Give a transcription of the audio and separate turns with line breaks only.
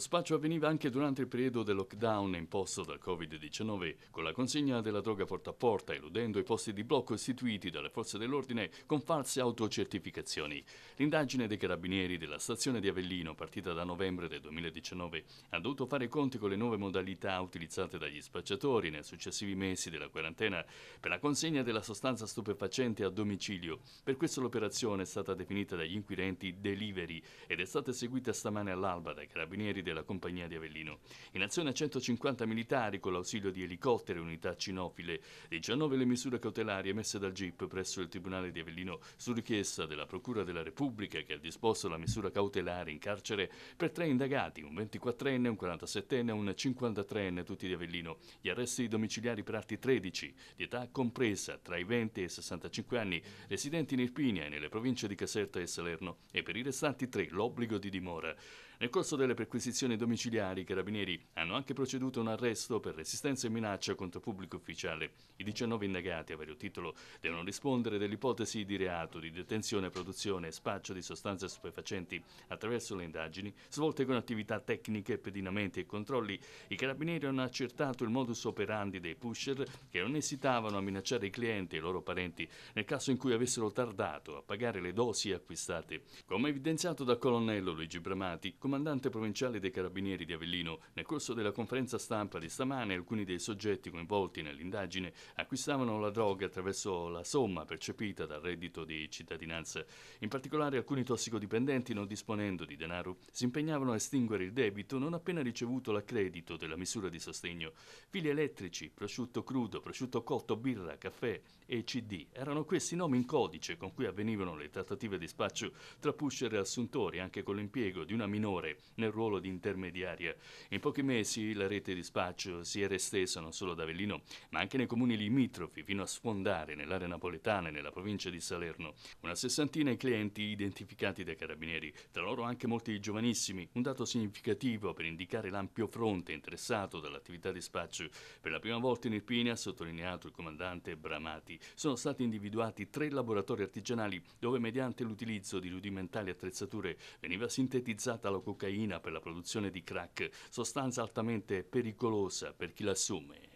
spaccio avveniva anche durante il periodo del lockdown imposto dal Covid-19, con la consegna della droga porta a porta, eludendo i posti di blocco istituiti dalle forze dell'ordine con false autocertificazioni. L'indagine dei carabinieri della stazione di Avellino, partita da novembre del 2019, ha dovuto fare conti con le nuove modalità utilizzate dagli spacciatori nei successivi mesi della quarantena per la consegna della sostanza stupefacente a domicilio. Per questo l'operazione è stata definita dagli inquirenti delivery ed è stata eseguita stamane all'alba dai carabinieri del della compagnia di Avellino. In azione a 150 militari con l'ausilio di elicotteri e unità cinofile, 19 le misure cautelari emesse dal GIP presso il Tribunale di Avellino su richiesta della Procura della Repubblica che ha disposto la misura cautelare in carcere per tre indagati, un 24enne, un 47enne e un 53enne, tutti di Avellino. Gli arresti domiciliari per atti 13, di età compresa tra i 20 e i 65 anni, residenti in Irpinia e nelle province di Caserta e Salerno, e per i restanti tre l'obbligo di dimora. Nel corso delle perquisizioni perquisizioni domiciliari, i carabinieri hanno anche proceduto a un arresto per resistenza e minaccia contro pubblico ufficiale. I 19 indagati a vario titolo devono rispondere dell'ipotesi di reato di detenzione, produzione e spaccio di sostanze stupefacenti. Attraverso le indagini, svolte con attività tecniche, pedinamenti e controlli, i carabinieri hanno accertato il modus operandi dei pusher che non esitavano a minacciare i clienti e i loro parenti nel caso in cui avessero tardato a pagare le dosi acquistate. Come evidenziato dal colonnello Luigi Bramati, comandante provinciale dei Carabinieri di Avellino. Nel corso della conferenza stampa di stamane alcuni dei soggetti coinvolti nell'indagine acquistavano la droga attraverso la somma percepita dal reddito di cittadinanza. In particolare alcuni tossicodipendenti non disponendo di denaro si impegnavano a estinguere il debito non appena ricevuto l'accredito della misura di sostegno. Fili elettrici, prosciutto crudo, prosciutto cotto, birra, caffè e CD erano questi nomi in codice con cui avvenivano le trattative di spaccio tra pusher e assuntori anche con l'impiego di una minore nel ruolo di intermediaria. In pochi mesi la rete di spaccio si era estesa non solo ad Avellino, ma anche nei comuni limitrofi, fino a sfondare nell'area napoletana e nella provincia di Salerno. Una sessantina di clienti identificati dai carabinieri, tra loro anche molti giovanissimi, un dato significativo per indicare l'ampio fronte interessato dall'attività di spaccio. Per la prima volta in Irpina, ha sottolineato il comandante Bramati, sono stati individuati tre laboratori artigianali dove mediante l'utilizzo di rudimentali attrezzature veniva sintetizzata la cocaina per la produzione produzione di crack, sostanza altamente pericolosa per chi l'assume.